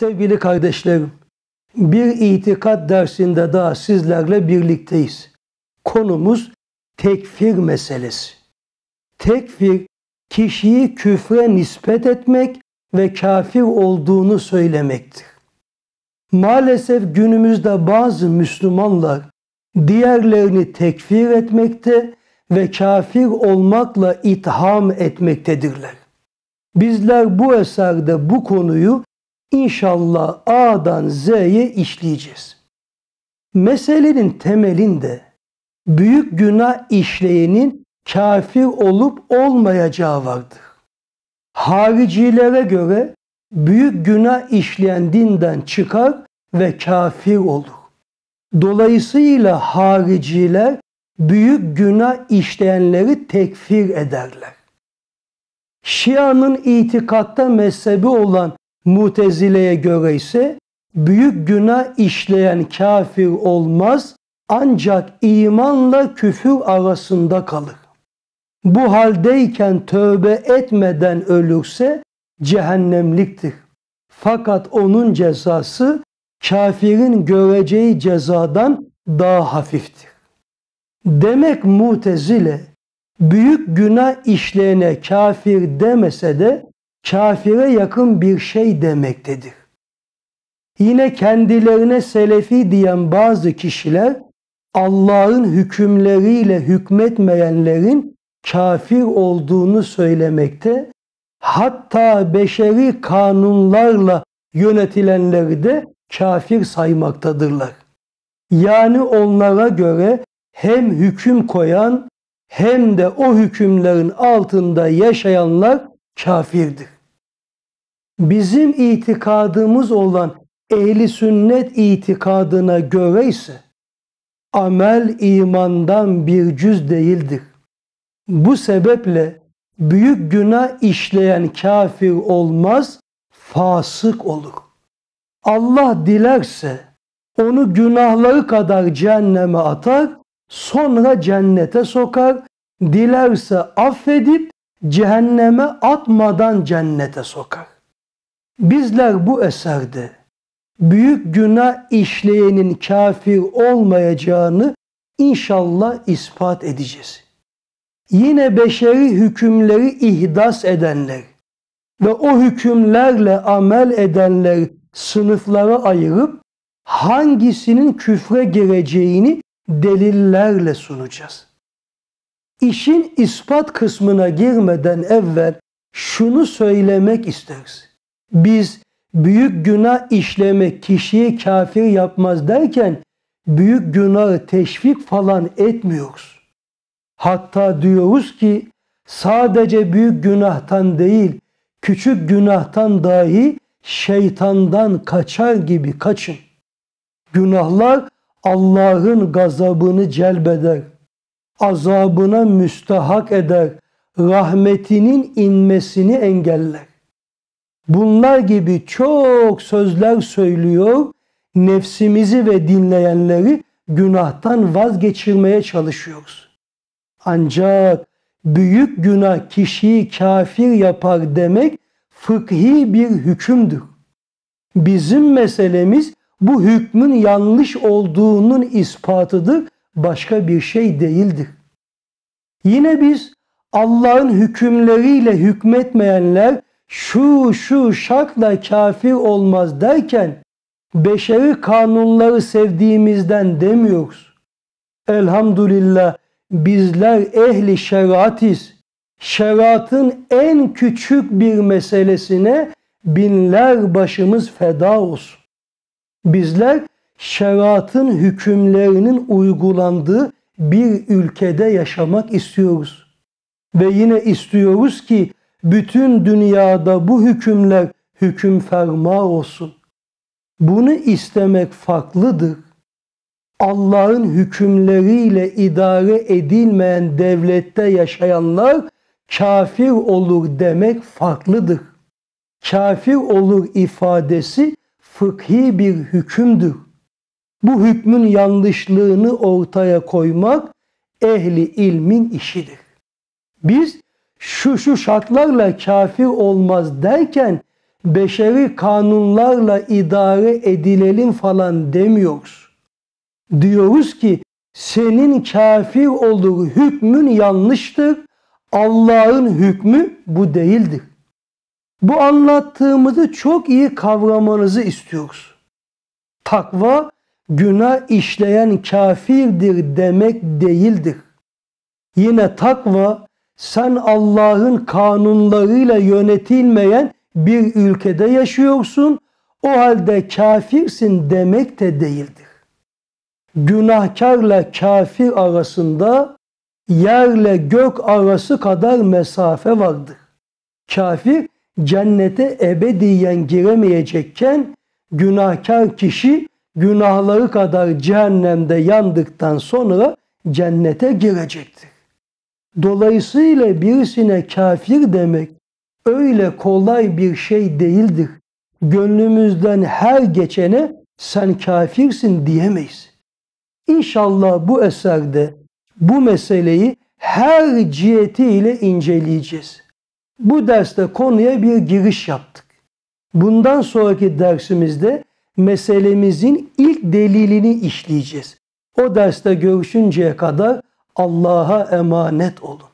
Sevgili kardeşlerim, bir itikat dersinde daha sizlerle birlikteyiz. Konumuz tekfir meselesi. Tekfir, kişiyi küfre nispet etmek ve kafir olduğunu söylemektir. Maalesef günümüzde bazı Müslümanlar diğerlerini tekfir etmekte ve kafir olmakla itham etmektedirler. Bizler bu eserde bu konuyu İnşallah A'dan Z'ye işleyeceğiz. Meselenin temelinde büyük günah işleyenin kafir olup olmayacağı vardır. Haricilere göre büyük günah işleyen dinden çıkar ve kafir olur. Dolayısıyla hariciler büyük günah işleyenleri tekfir ederler. Şia'nın itikatta mezhebi olan Mutezile'ye göre ise büyük günah işleyen kafir olmaz ancak imanla küfür arasında kalır. Bu haldeyken tövbe etmeden ölürse cehennemliktir. Fakat onun cezası kafirin göreceği cezadan daha hafiftir. Demek mutezile büyük günah işleyene kafir demese de kafire yakın bir şey demektedir. Yine kendilerine selefi diyen bazı kişiler Allah'ın hükümleriyle hükmetmeyenlerin kafir olduğunu söylemekte, hatta beşeri kanunlarla yönetilenleri de kafir saymaktadırlar. Yani onlara göre hem hüküm koyan hem de o hükümlerin altında yaşayanlar kafirdir. Bizim itikadımız olan ehli sünnet itikadına göre ise amel imandan bir cüz değildir. Bu sebeple büyük günah işleyen kafir olmaz, fasık olur. Allah dilerse onu günahları kadar cehenneme atar, sonra cennete sokar, dilerse affedip cehenneme atmadan cennete sokar. Bizler bu eserde büyük günah işleyenin kafir olmayacağını inşallah ispat edeceğiz. Yine beşeri hükümleri ihdas edenler ve o hükümlerle amel edenler sınıflara ayırıp hangisinin küfre gireceğini delillerle sunacağız. İşin ispat kısmına girmeden evvel şunu söylemek isteriz. Biz büyük günah işlemek kişiyi kafir yapmaz derken büyük günahı teşvik falan etmiyoruz. Hatta diyoruz ki sadece büyük günahtan değil küçük günahtan dahi şeytandan kaçar gibi kaçın. Günahlar Allah'ın gazabını celbeder azabına müstahak eder, rahmetinin inmesini engeller. Bunlar gibi çok sözler söylüyor, nefsimizi ve dinleyenleri günahtan vazgeçirmeye çalışıyoruz. Ancak büyük günah kişiyi kafir yapar demek fıkhi bir hükümdür. Bizim meselemiz bu hükmün yanlış olduğunun ispatıdır başka bir şey değildir. Yine biz Allah'ın hükümleriyle hükmetmeyenler şu şu şartla kafir olmaz derken beşeri kanunları sevdiğimizden demiyoruz. Elhamdülillah bizler ehli şeratiz. Şeriatın en küçük bir meselesine binler başımız feda olsun. Bizler şeriatın hükümlerinin uygulandığı bir ülkede yaşamak istiyoruz. Ve yine istiyoruz ki bütün dünyada bu hükümler hüküm ferma olsun. Bunu istemek farklıdır. Allah'ın hükümleriyle idare edilmeyen devlette yaşayanlar kafir olur demek farklıdır. Kafir olur ifadesi fıkhi bir hükümdür bu hükmün yanlışlığını ortaya koymak ehli ilmin işidir. Biz şu şu şartlarla kafir olmaz derken beşeri kanunlarla idare edilelim falan demiyoruz. Diyoruz ki senin kafir olduğu hükmün yanlıştır. Allah'ın hükmü bu değildir. Bu anlattığımızı çok iyi kavramanızı istiyoruz. Takva günah işleyen kafirdir demek değildir. Yine takva sen Allah'ın kanunlarıyla yönetilmeyen bir ülkede yaşıyorsun. O halde kafirsin demek de değildir. Günahkarla kafir arasında yerle gök arası kadar mesafe vardır. Kafir cennete ebediyen giremeyecekken günahkar kişi günahları kadar cehennemde yandıktan sonra cennete girecektir. Dolayısıyla birisine kafir demek öyle kolay bir şey değildir. Gönlümüzden her geçene sen kafirsin diyemeyiz. İnşallah bu eserde bu meseleyi her cihetiyle inceleyeceğiz. Bu derste konuya bir giriş yaptık. Bundan sonraki dersimizde meselemizin ilk delilini işleyeceğiz. O derste görüşünceye kadar Allah'a emanet olun.